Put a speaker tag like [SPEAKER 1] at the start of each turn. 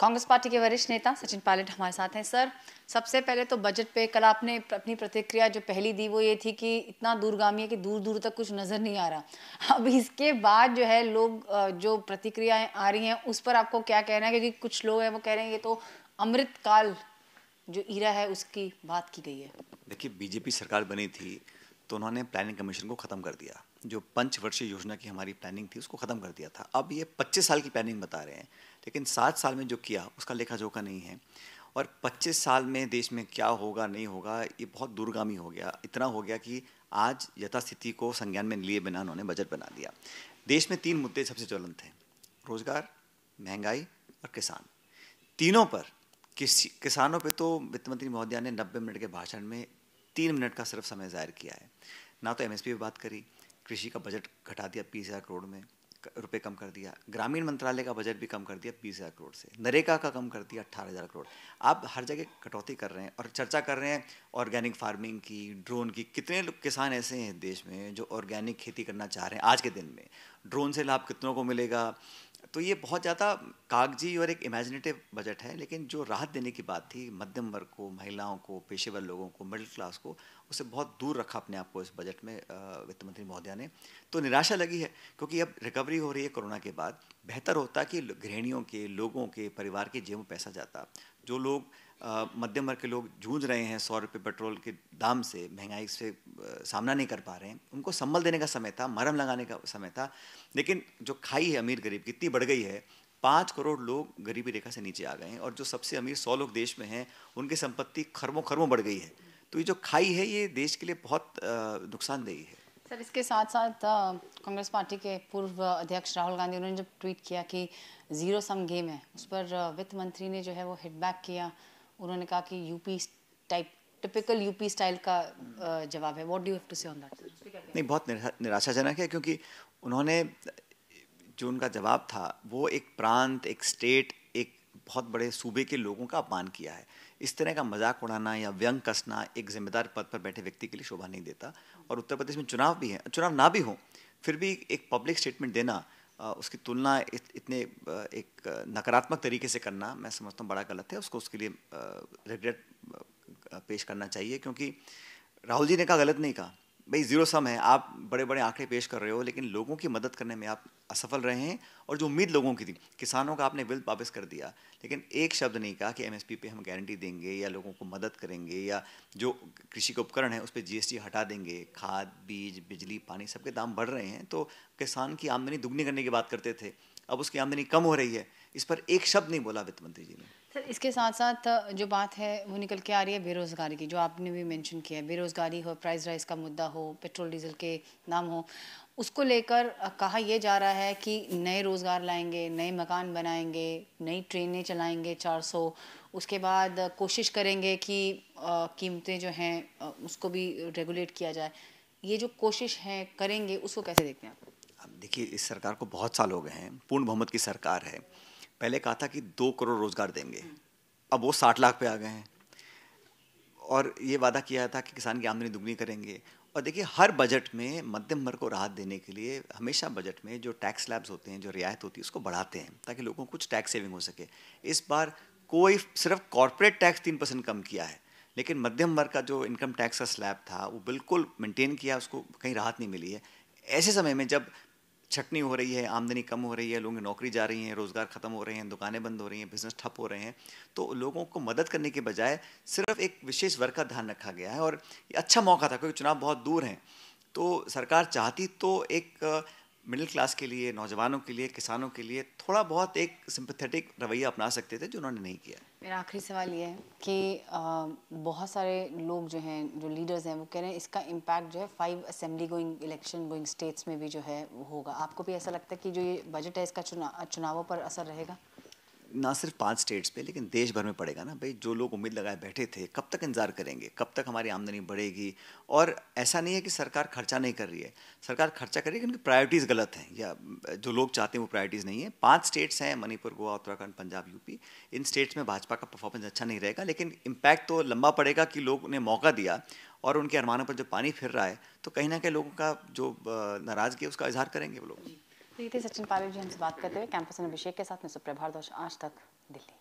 [SPEAKER 1] Congress party के वरिष्ठ नेता सचिन पायलट हमारे साथ हैं सर सबसे पहले तो बजट पे कल आपने अपनी प्रतिक्रिया जो पहली दी वो ये थी कि इतना दूरगामी है कि दूर दूर तक कुछ नजर नहीं आ रहा अब इसके बाद जो है लोग जो प्रतिक्रियाएं आ रही हैं उस पर आपको क्या कहना है क्योंकि कुछ लोग हैं वो कह रहे हैं ये तो अमृत काल जो ईरा है उसकी बात की
[SPEAKER 2] गई है देखिए बीजेपी सरकार बनी थी तो उन्होंने प्लानिंग कमीशन को ख़त्म कर दिया जो पंचवर्षीय योजना की हमारी प्लानिंग थी उसको ख़त्म कर दिया था अब ये पच्चीस साल की प्लानिंग बता रहे हैं लेकिन सात साल में जो किया उसका लेखा जोखा नहीं है और 25 साल में देश में क्या होगा नहीं होगा ये बहुत दूरगामी हो गया इतना हो गया कि आज यथास्थिति को संज्ञान में लिए बिना उन्होंने बजट बना दिया देश में तीन मुद्दे सबसे ज्वलंत हैं रोजगार महंगाई और किसान तीनों पर किसानों पर तो वित्त मंत्री महोदया ने नब्बे मिनट के भाषण में तीन मिनट का सिर्फ समय ज़ाहिर किया है ना तो एमएसपी पे बात करी कृषि का बजट घटा दिया बीस हज़ार करोड़ में रुपए कम कर दिया ग्रामीण मंत्रालय का बजट भी कम कर दिया बीस हज़ार करोड़ से नरेगा का कम कर दिया अट्ठारह हज़ार करोड़ आप हर जगह कटौती कर रहे हैं और चर्चा कर रहे हैं ऑर्गेनिक फार्मिंग की ड्रोन की कितने किसान ऐसे हैं देश में जो ऑर्गेनिक खेती करना चाह रहे हैं आज के दिन में ड्रोन से लाभ कितनों को मिलेगा तो ये बहुत ज़्यादा कागजी और एक इमेजिनेटिव बजट है लेकिन जो राहत देने की बात थी मध्यम वर्ग को महिलाओं को पेशेवर लोगों को मिडिल क्लास को उसे बहुत दूर रखा अपने आप को इस बजट में वित्त मंत्री महोदया ने तो निराशा लगी है क्योंकि अब रिकवरी हो रही है कोरोना के बाद बेहतर होता कि गृहणियों के लोगों के परिवार के जेब में पैसा जाता जो लोग मध्यम वर्ग के लोग जूझ रहे हैं सौ रुपये पेट्रोल के दाम से महंगाई से सामना नहीं कर पा रहे हैं उनको संबल देने का समय था मरम लगाने का समय था लेकिन जो खाई है अमीर गरीब कितनी बढ़ गई है पाँच करोड़ लोग गरीबी रेखा से नीचे आ गए हैं और जो सबसे अमीर सौ लोग देश में हैं उनकी संपत्ति खरबों खरबों बढ़ गई है तो ये जो खाई है ये देश के लिए बहुत नुकसानदेही है
[SPEAKER 1] सर इसके साथ साथ कांग्रेस पार्टी के पूर्व अध्यक्ष राहुल गांधी उन्होंने जब ट्वीट किया कि जीरो सम गेम है उस पर वित्त मंत्री ने जो है वो हिटबैक किया उन्होंने कहा कि UP type typical UP style का जवाब है what do have to say on that नहीं
[SPEAKER 2] बहुत निरा, निराशाजनक है क्योंकि उन्होंने जो उनका जवाब था वो एक प्रांत एक स्टेट एक बहुत बड़े सूबे के लोगों का अपमान किया है इस तरह का मजाक उड़ाना या व्यंग कसना एक जिम्मेदार पद पर बैठे व्यक्ति के लिए शोभा नहीं देता और उत्तर प्रदेश में चुनाव भी है चुनाव ना भी हो फिर भी एक पब्लिक स्टेटमेंट देना उसकी तुलना इत, इतने एक नकारात्मक तरीके से करना मैं समझता हूँ बड़ा गलत है उसको उसके लिए रिग्रेट पेश करना चाहिए क्योंकि राहुल जी ने कहा गलत नहीं कहा भाई ज़ीरो सम है आप बड़े बड़े आंकड़े पेश कर रहे हो लेकिन लोगों की मदद करने में आप असफल रहे हैं और जो उम्मीद लोगों की थी किसानों का आपने बिल वापस कर दिया लेकिन एक शब्द नहीं कहा कि एमएसपी पे हम गारंटी देंगे या लोगों को मदद करेंगे या जो कृषि के उपकरण है उस पर जी हटा देंगे खाद बीज बिजली पानी सबके दाम बढ़ रहे हैं तो किसान की आमदनी दुगनी करने की बात करते थे अब उसकी आमदनी कम हो रही है इस पर एक शब्द नहीं बोला वित्त मंत्री जी ने
[SPEAKER 1] सर इसके साथ साथ जो बात है वो निकल के आ रही है बेरोज़गारी की जो आपने भी मेंशन किया है बेरोज़गारी हो प्राइस राइस का मुद्दा हो पेट्रोल डीजल के नाम हो उसको लेकर कहा यह जा रहा है कि नए रोज़गार लाएंगे नए मकान बनाएंगे नई ट्रेनें चलाएंगे 400 उसके बाद कोशिश करेंगे कि कीमतें जो हैं उसको भी रेगुलेट किया जाए ये जो कोशिश है करेंगे उसको कैसे देखते
[SPEAKER 2] हैं आप अब देखिए इस सरकार को बहुत साल हो गए हैं पूर्ण बहुमत की सरकार है पहले कहा था कि दो करोड़ रोजगार देंगे अब वो साठ लाख पे आ गए हैं और ये वादा किया था कि किसान की आमदनी दुगनी करेंगे और देखिए हर बजट में मध्यम वर्ग को राहत देने के लिए हमेशा बजट में जो टैक्स स्लैब्स होते हैं जो रियायत होती है उसको बढ़ाते हैं ताकि लोगों को कुछ टैक्स सेविंग हो सके इस बार कोई सिर्फ कॉरपोरेट टैक्स तीन परसेंट कम किया है लेकिन मध्यम वर्ग का जो इनकम टैक्स का स्लैब था वो बिल्कुल मेंटेन किया उसको कहीं राहत नहीं मिली है ऐसे समय में जब छटनी हो रही है आमदनी कम हो रही है लोगों की नौकरी जा रही है रोज़गार ख़त्म हो रहे हैं दुकानें बंद हो रही हैं बिज़नेस ठप हो रहे हैं तो लोगों को मदद करने के बजाय सिर्फ एक विशेष वर्ग का ध्यान रखा गया है और अच्छा मौका था क्योंकि चुनाव बहुत दूर हैं तो सरकार चाहती तो एक मिडिल क्लास के लिए नौजवानों के लिए किसानों के लिए थोड़ा बहुत एक सिंपथेटिक रवैया अपना सकते थे जो उन्होंने नहीं किया
[SPEAKER 1] मेरा आखिरी सवाल ये है कि आ, बहुत सारे लोग जो हैं जो लीडर्स हैं वो कह रहे हैं इसका इम्पैक्ट जो है five assembly going election going states में भी जो है होगा आपको भी ऐसा लगता है कि जो ये बजट है इसका चुना चुनावों पर असर रहेगा
[SPEAKER 2] ना सिर्फ पांच स्टेट्स पे लेकिन देश भर में पड़ेगा ना भाई जो लोग उम्मीद लगाए बैठे थे कब तक इंतज़ार करेंगे कब तक हमारी आमदनी बढ़ेगी और ऐसा नहीं है कि सरकार खर्चा नहीं कर रही है सरकार खर्चा कर रही है क्योंकि प्रायोरिटीज़ गलत हैं या जो लोग चाहते हैं वो प्रायोरिटीज़ नहीं है पाँच स्टेट्स हैं मणिपुर गोवा उत्तराखंड पंजाब यूपी इन स्टेट्स में भाजपा का परफॉर्मेंस अच्छा नहीं रहेगा लेकिन इम्पैक्ट तो लंबा पड़ेगा कि लोग उन्हें मौका दिया और उनके अरमानों पर जो पानी फिर रहा है तो कहीं ना कहीं लोगों का जो नाराज़गी है उसका इजहार करेंगे वो लोग
[SPEAKER 1] प्रीति सचिन पायलट जी हमसे बात करते हुए कैंपस अभिषेक के साथ मैं सुप्रभा दोष आज तक दिल्ली